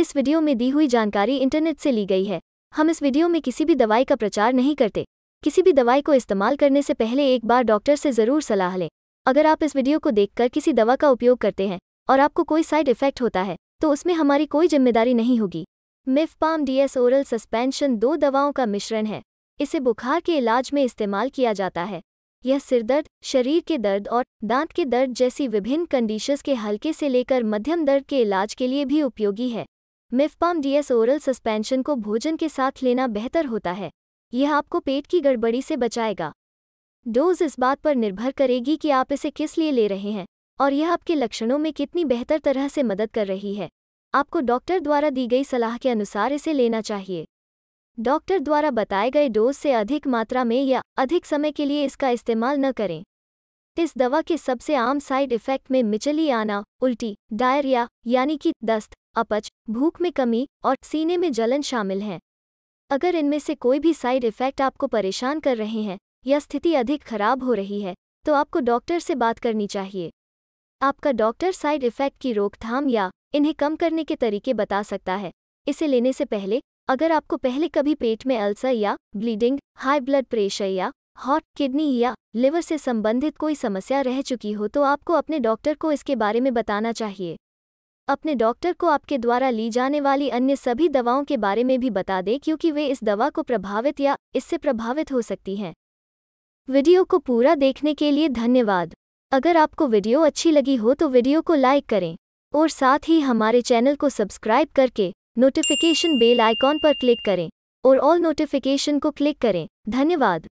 इस वीडियो में दी हुई जानकारी इंटरनेट से ली गई है हम इस वीडियो में किसी भी दवाई का प्रचार नहीं करते किसी भी दवाई को इस्तेमाल करने से पहले एक बार डॉक्टर से ज़रूर सलाह लें अगर आप इस वीडियो को देखकर किसी दवा का उपयोग करते हैं और आपको कोई साइड इफेक्ट होता है तो उसमें हमारी कोई जिम्मेदारी नहीं होगी मिफपाम डीएस ओरल सस्पेंशन दो दवाओं का मिश्रण है इसे बुखार के इलाज में इस्तेमाल किया जाता है यह सिरदर्द शरीर के दर्द और दांत के दर्द जैसी विभिन्न कंडीशंस के हल्के से लेकर मध्यम दर्द के इलाज के लिए भी उपयोगी है मिफपाम डीएस ओरल सस्पेंशन को भोजन के साथ लेना बेहतर होता है यह आपको पेट की गड़बड़ी से बचाएगा डोज इस बात पर निर्भर करेगी कि आप इसे किस लिए ले रहे हैं और यह आपके लक्षणों में कितनी बेहतर तरह से मदद कर रही है आपको डॉक्टर द्वारा दी गई सलाह के अनुसार इसे लेना चाहिए डॉक्टर द्वारा बताए गए डोज से अधिक मात्रा में या अधिक समय के लिए इसका इस्तेमाल न करें इस दवा के सबसे आम साइड इफेक्ट में मिचली आना उल्टी डायरिया यानी कि दस्त अपच भूख में कमी और सीने में जलन शामिल हैं अगर इनमें से कोई भी साइड इफेक्ट आपको परेशान कर रहे हैं या स्थिति अधिक खराब हो रही है तो आपको डॉक्टर से बात करनी चाहिए आपका डॉक्टर साइड इफेक्ट की रोकथाम या इन्हें कम करने के तरीके बता सकता है इसे लेने से पहले अगर आपको पहले कभी पेट में अल्सर या ब्लीडिंग हाई ब्लड प्रेशर या हॉट किडनी या लिवर से संबंधित कोई समस्या रह चुकी हो तो आपको अपने डॉक्टर को इसके बारे में बताना चाहिए अपने डॉक्टर को आपके द्वारा ली जाने वाली अन्य सभी दवाओं के बारे में भी बता दें क्योंकि वे इस दवा को प्रभावित या इससे प्रभावित हो सकती हैं वीडियो को पूरा देखने के लिए धन्यवाद अगर आपको वीडियो अच्छी लगी हो तो वीडियो को लाइक करें और साथ ही हमारे चैनल को सब्सक्राइब करके नोटिफिकेशन बेल आइकॉन पर क्लिक करें और ऑल नोटिफिकेशन को क्लिक करें धन्यवाद